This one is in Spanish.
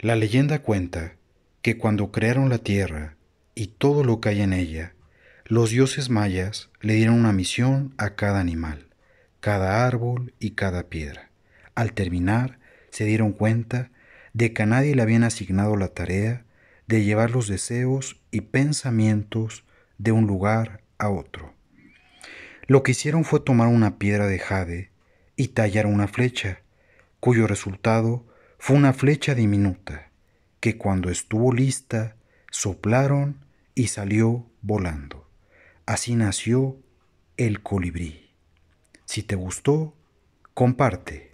La leyenda cuenta que cuando crearon la tierra y todo lo que hay en ella, los dioses mayas le dieron una misión a cada animal, cada árbol y cada piedra. Al terminar, se dieron cuenta de que a nadie le habían asignado la tarea de llevar los deseos y pensamientos de un lugar a otro. Lo que hicieron fue tomar una piedra de jade y tallar una flecha, cuyo resultado fue una flecha diminuta que cuando estuvo lista soplaron y salió volando. Así nació el colibrí. Si te gustó, comparte.